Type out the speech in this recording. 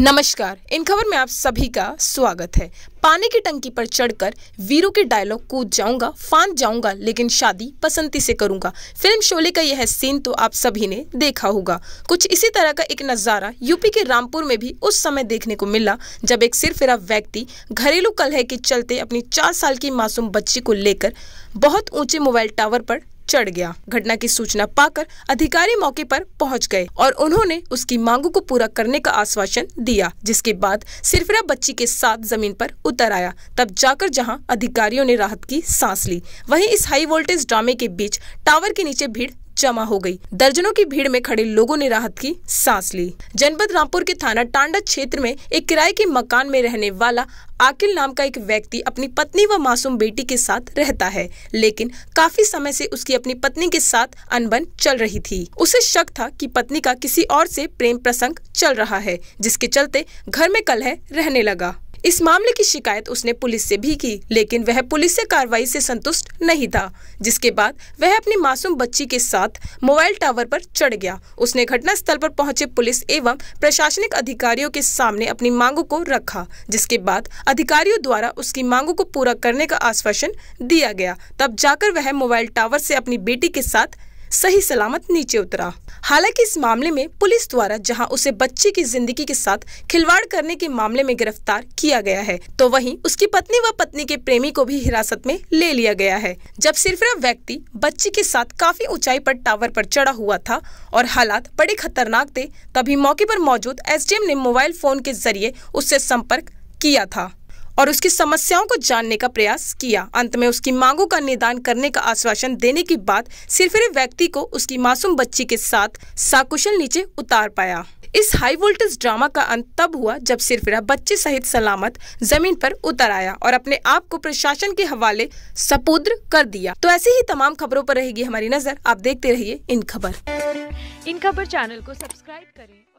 नमस्कार इन खबर में आप सभी का स्वागत है पानी की टंकी पर चढ़कर वीरू के डायलॉग कूद जाऊंगा फांद जाऊंगा लेकिन शादी पसंती से करूंगा फिल्म शोले का यह सीन तो आप सभी ने देखा होगा कुछ इसी तरह का एक नज़ारा यूपी के रामपुर में भी उस समय देखने को मिला जब एक सिर फिरा व्यक्ति घरेलू कलह के चलते अपनी चार साल की मासूम बच्ची को लेकर बहुत ऊंचे मोबाइल टावर पर चढ़ गया घटना की सूचना पाकर अधिकारी मौके पर पहुंच गए और उन्होंने उसकी मांगों को पूरा करने का आश्वासन दिया जिसके बाद सिरफिरा बच्ची के साथ जमीन पर उतर आया तब जाकर जहां अधिकारियों ने राहत की सांस ली वहीं इस हाई वोल्टेज ड्रामे के बीच टावर के नीचे भीड़ जमा हो गई दर्जनों की भीड़ में खड़े लोगों ने राहत की सांस ली जनपद रामपुर के थाना टांडा क्षेत्र में एक किराए के मकान में रहने वाला आकिल नाम का एक व्यक्ति अपनी पत्नी व मासूम बेटी के साथ रहता है लेकिन काफी समय से उसकी अपनी पत्नी के साथ अनबन चल रही थी उसे शक था कि पत्नी का किसी और से प्रेम प्रसंग चल रहा है जिसके चलते घर में कलह रहने लगा इस मामले की शिकायत उसने पुलिस से भी की लेकिन वह पुलिस से कार्रवाई से संतुष्ट नहीं था जिसके बाद वह अपनी मासूम बच्ची के साथ मोबाइल टावर पर चढ़ गया उसने घटनास्थल पर पहुंचे पुलिस एवं प्रशासनिक अधिकारियों के सामने अपनी मांगों को रखा जिसके बाद अधिकारियों द्वारा उसकी मांगों को पूरा करने का आश्वासन दिया गया तब जाकर वह मोबाइल टावर से अपनी बेटी के साथ सही सलामत नीचे उतरा हालांकि इस मामले में पुलिस द्वारा जहां उसे बच्चे की जिंदगी के साथ खिलवाड़ करने के मामले में गिरफ्तार किया गया है तो वहीं उसकी पत्नी व पत्नी के प्रेमी को भी हिरासत में ले लिया गया है जब सिर्फ व्यक्ति बच्ची के साथ काफी ऊंचाई पर टावर पर चढ़ा हुआ था और हालात बड़े खतरनाक थे तभी मौके पर मौजूद एस ने मोबाइल फोन के जरिए उससे संपर्क किया था और उसकी समस्याओं को जानने का प्रयास किया अंत में उसकी मांगों का निदान करने का आश्वासन देने के बाद सिरफिरे व्यक्ति को उसकी मासूम बच्ची के साथ साकुशल नीचे उतार पाया इस हाई वोल्टेज ड्रामा का अंत तब हुआ जब सिरफिरा बच्चे सहित सलामत जमीन पर उतर आया और अपने आप को प्रशासन के हवाले सपुद्र कर दिया तो ऐसी ही तमाम खबरों पर रहेगी हमारी नजर आप देखते रहिए इन खबर इन खबर चैनल को सब्सक्राइब करें